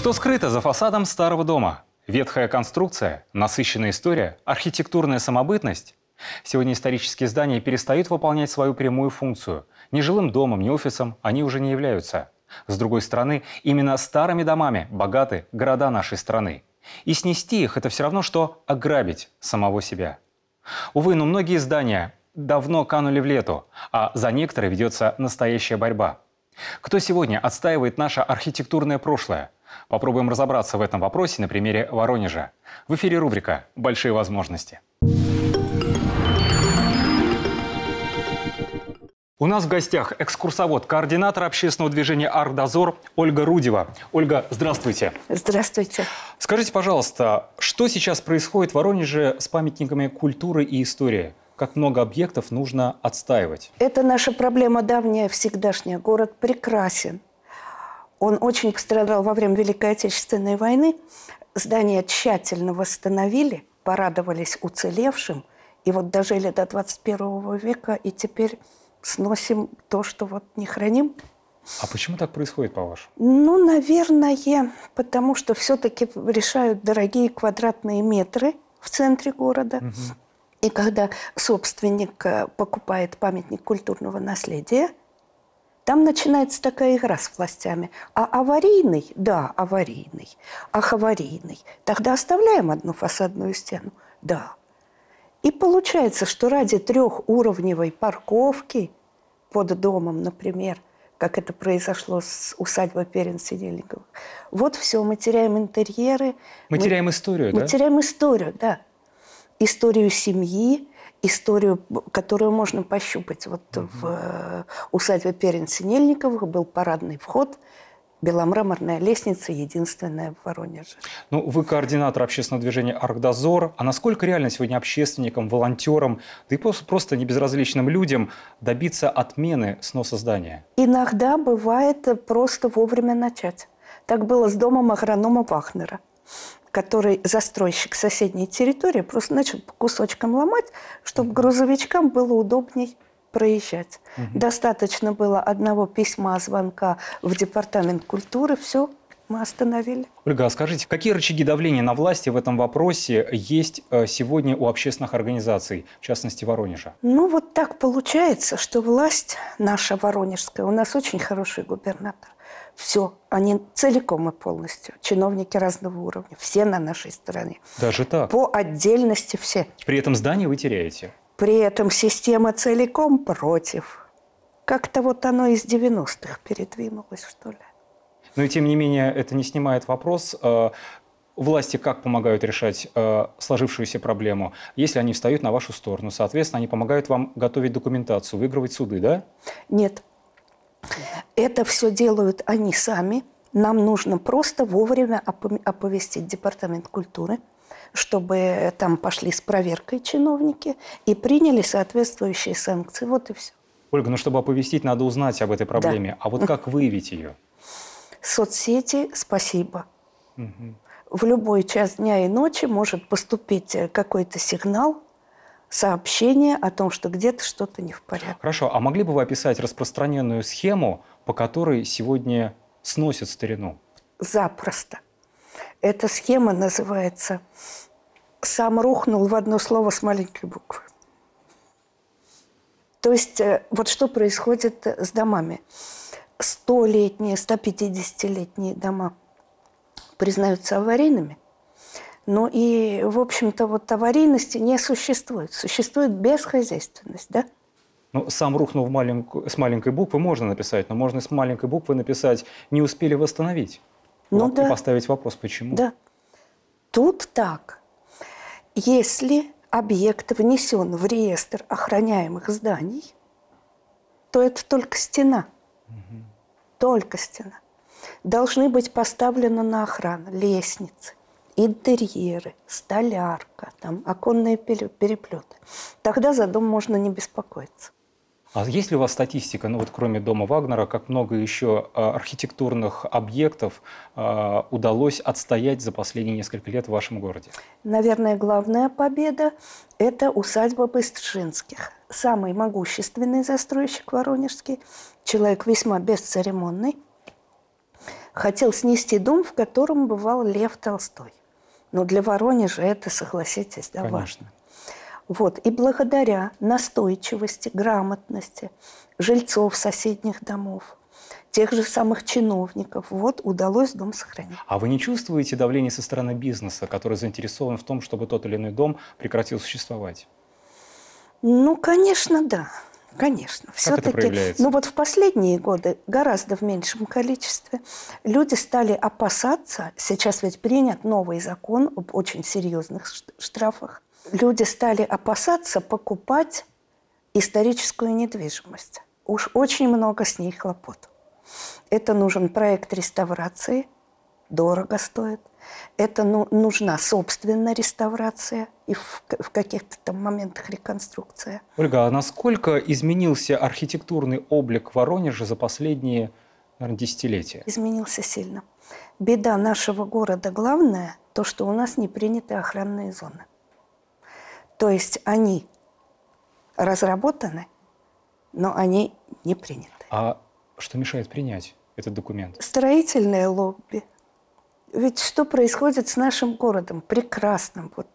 Что скрыто за фасадом старого дома? Ветхая конструкция, насыщенная история, архитектурная самобытность? Сегодня исторические здания перестают выполнять свою прямую функцию. Ни жилым домом, ни офисом они уже не являются. С другой стороны, именно старыми домами богаты города нашей страны. И снести их – это все равно, что ограбить самого себя. Увы, но многие здания давно канули в лету, а за некоторые ведется настоящая борьба. Кто сегодня отстаивает наше архитектурное прошлое – Попробуем разобраться в этом вопросе на примере Воронежа. В эфире рубрика «Большие возможности». У нас в гостях экскурсовод, координатор общественного движения «Ардозор» Ольга Рудева. Ольга, здравствуйте. Здравствуйте. Скажите, пожалуйста, что сейчас происходит в Воронеже с памятниками культуры и истории? как много объектов нужно отстаивать. Это наша проблема давняя, всегдашняя. Город прекрасен. Он очень пострадал во время Великой Отечественной войны. Здание тщательно восстановили, порадовались уцелевшим. И вот дожили до 21 века, и теперь сносим то, что вот не храним. А почему так происходит, по-вашему? Ну, наверное, потому что все-таки решают дорогие квадратные метры в центре города. Угу. И когда собственник э, покупает памятник культурного наследия – там начинается такая игра с властями. А аварийный, да, аварийный. Ах, аварийный. Тогда оставляем одну фасадную стену. Да. И получается, что ради трехуровневой парковки под домом, например, как это произошло с усадьбой Перин Синельниковых. Вот все, мы теряем интерьеры. Мы, мы теряем историю, мы да? Мы теряем историю, да. Историю семьи, историю, которую можно пощупать. Вот угу. в э, усадьбе Перин-Синельниковых был парадный вход – беломраморная лестница, единственная в Воронеже. Ну, вы координатор общественного движения «Аркдозор». А насколько реально сегодня общественникам, волонтерам, да и просто небезразличным людям добиться отмены сноса здания? Иногда бывает просто вовремя начать. Так было с домом агронома Вахнера который застройщик соседней территории просто начал по кусочкам ломать, чтобы грузовичкам было удобней проезжать. Угу. Достаточно было одного письма, звонка в департамент культуры, все, мы остановили. Ольга, а скажите, какие рычаги давления на власти в этом вопросе есть э, сегодня у общественных организаций, в частности Воронежа? Ну вот так получается, что власть наша воронежская, у нас очень хороший губернатор. Все, они целиком и полностью, чиновники разного уровня, все на нашей стороне. Даже так? По отдельности все. При этом здание вы теряете? При этом система целиком против. Как-то вот оно из 90-х передвинулось, что ли. Но и тем не менее, это не снимает вопрос, э, власти как помогают решать э, сложившуюся проблему? Если они встают на вашу сторону, соответственно, они помогают вам готовить документацию, выигрывать суды, да? Нет. Это все делают они сами. Нам нужно просто вовремя оповестить Департамент культуры, чтобы э, там пошли с проверкой чиновники и приняли соответствующие санкции. Вот и все. Ольга, ну чтобы оповестить, надо узнать об этой проблеме. Да. А вот как выявить ее? Соцсети, спасибо. Угу. В любой час дня и ночи может поступить э, какой-то сигнал сообщение о том, что где-то что-то не в порядке. Хорошо, а могли бы вы описать распространенную схему, по которой сегодня сносят старину? Запросто. Эта схема называется «сам рухнул» в одно слово с маленькой буквы. То есть э, вот что происходит э, с домами. 100-летние, 150-летние дома признаются аварийными, ну и, в общем-то, вот аварийности не существует. Существует бесхозяйственность, да? Ну, сам рухнул в маленькую, с маленькой буквы можно написать, но можно с маленькой буквы написать «не успели восстановить». Ну вот, да. И поставить вопрос «почему?». Да. Тут так. Если объект внесен в реестр охраняемых зданий, то это только стена. Угу. Только стена. Должны быть поставлены на охрану лестницы, интерьеры, столярка, там, оконные переплеты. Тогда за дом можно не беспокоиться. А есть ли у вас статистика, ну вот кроме дома Вагнера, как много еще а, архитектурных объектов а, удалось отстоять за последние несколько лет в вашем городе? Наверное, главная победа – это усадьба Быстршинских. Самый могущественный застройщик воронежский, человек весьма бесцеремонный, хотел снести дом, в котором бывал Лев Толстой. Но для Воронежа это, согласитесь, да, важно. Вот. И благодаря настойчивости, грамотности жильцов соседних домов, тех же самых чиновников, вот удалось дом сохранить. А вы не чувствуете давление со стороны бизнеса, который заинтересован в том, чтобы тот или иной дом прекратил существовать? Ну, конечно, да. Конечно. Все-таки, ну вот в последние годы гораздо в меньшем количестве люди стали опасаться, сейчас ведь принят новый закон об очень серьезных штрафах, люди стали опасаться покупать историческую недвижимость. Уж очень много с ней хлопот. Это нужен проект реставрации – дорого стоит. Это ну, нужна собственная реставрация и в, в каких-то там моментах реконструкция. Ольга, а насколько изменился архитектурный облик Воронежа за последние наверное, десятилетия? Изменился сильно. Беда нашего города главная – то, что у нас не приняты охранные зоны. То есть они разработаны, но они не приняты. А что мешает принять этот документ? Строительное лобби, ведь что происходит с нашим городом? Прекрасным. Вот.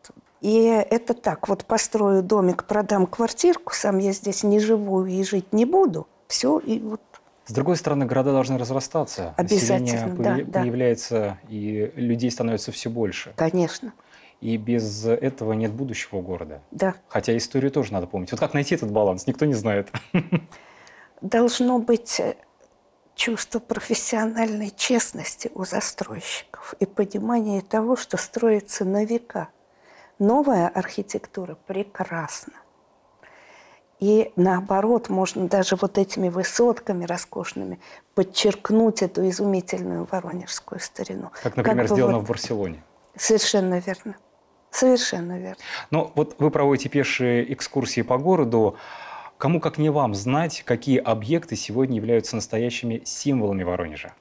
И это так, вот построю домик, продам квартирку, сам я здесь не живу и жить не буду. Все, и вот с другой стороны, города должны разрастаться. Обязательно, Население да, появляется, да. и людей становится все больше. Конечно. И без этого нет будущего города. Да. Хотя историю тоже надо помнить. Вот как найти этот баланс, никто не знает. Должно быть э, чувство профессиональной честности у застройщиков и понимание того, что строится на века. Новая архитектура прекрасна. И наоборот, можно даже вот этими высотками роскошными подчеркнуть эту изумительную воронежскую старину. Как, например, как бы сделано вот... в Барселоне. Совершенно верно. Совершенно верно. Но вот вы проводите пешие экскурсии по городу. Кому, как не вам, знать, какие объекты сегодня являются настоящими символами Воронежа?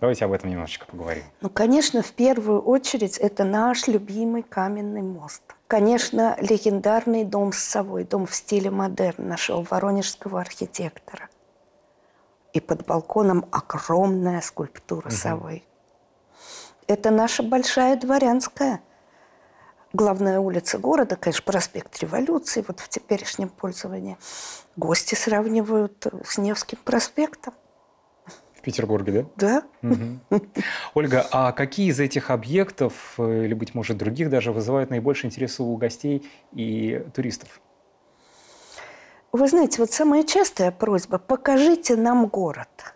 Давайте об этом немножечко поговорим. Ну, конечно, в первую очередь это наш любимый каменный мост. Конечно, легендарный дом с совой, дом в стиле модерн нашего воронежского архитектора. И под балконом огромная скульптура угу. Это наша большая дворянская – главная улица города, конечно, проспект Революции, вот в теперешнем пользовании. Гости сравнивают э, с Невским проспектом. В Петербурге, да? Да. Угу. Ольга, а какие из этих объектов, э, или, быть может, других даже, вызывают наибольший интерес у гостей и туристов? Вы знаете, вот самая частая просьба – покажите нам город –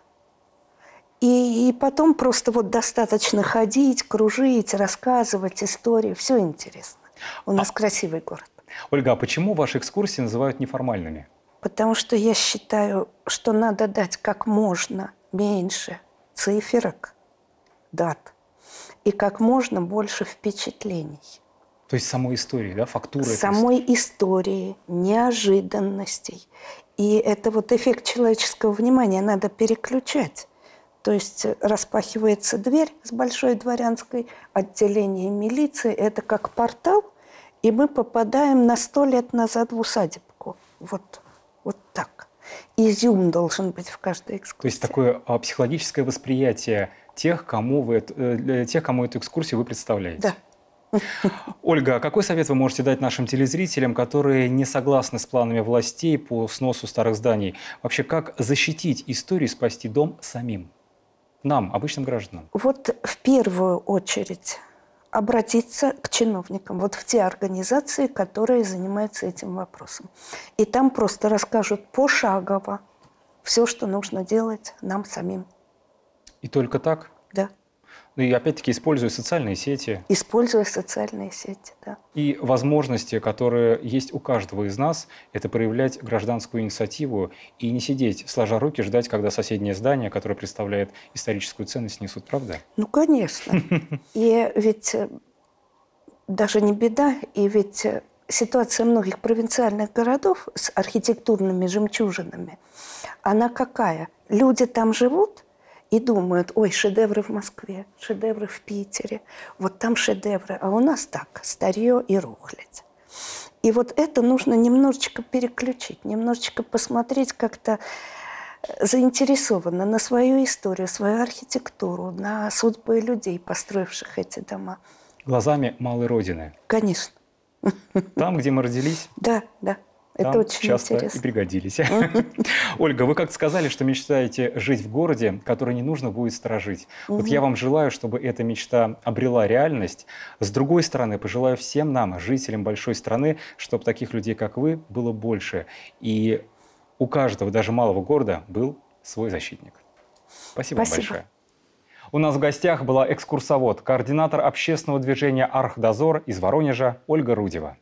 и, и потом просто вот достаточно ходить, кружить, рассказывать истории. Все интересно. У нас а... красивый город. Ольга, а почему ваши экскурсии называют неформальными? Потому что я считаю, что надо дать как можно меньше циферок, дат, и как можно больше впечатлений. То есть самой истории, да, фактуры? Самой истории, неожиданностей. И это вот эффект человеческого внимания надо переключать. То есть распахивается дверь с большой дворянской, отделение милиции. Это как портал, и мы попадаем на сто лет назад в усадебку. Вот, вот так. Изюм должен быть в каждой экскурсии. То есть такое а, психологическое восприятие тех, кому, вы, э, тех, кому эту экскурсию вы представляете. Да. Ольга, а какой совет вы можете дать нашим телезрителям, которые не согласны с планами властей по сносу старых зданий? Вообще, как защитить историю, спасти дом самим? нам, обычным гражданам? Вот в первую очередь обратиться к чиновникам, вот в те организации, которые занимаются этим вопросом. И там просто расскажут пошагово все, что нужно делать нам самим. И только так? Да. Ну и опять-таки используя социальные сети. Используя социальные сети, да. И возможности, которые есть у каждого из нас, это проявлять гражданскую инициативу и не сидеть, сложа руки, ждать, когда соседнее здание, которое представляет историческую ценность, несут, правда? Ну, конечно. И ведь э, даже не беда, и ведь э, ситуация многих провинциальных городов с архитектурными жемчужинами, она какая? Люди там живут – и думают, ой, шедевры в Москве, шедевры в Питере, вот там шедевры, а у нас так, старье и рухлядь. И вот это нужно немножечко переключить, немножечко посмотреть как-то э, заинтересованно на свою историю, свою архитектуру, на судьбы людей, построивших эти дома. Глазами малой родины. Конечно. Там, где мы родились? Да, да. Это там очень часто интересно. и пригодились. Ольга, вы как-то сказали, что мечтаете жить в городе, который не нужно будет сторожить. Угу. Вот я вам желаю, чтобы эта мечта обрела реальность. С другой стороны, пожелаю всем нам, жителям большой страны, чтобы таких людей, как вы, было больше. И у каждого, даже малого города, был свой защитник. Спасибо, Спасибо. большое. У нас в гостях была экскурсовод, координатор общественного движения «Архдозор» из Воронежа Ольга Рудева.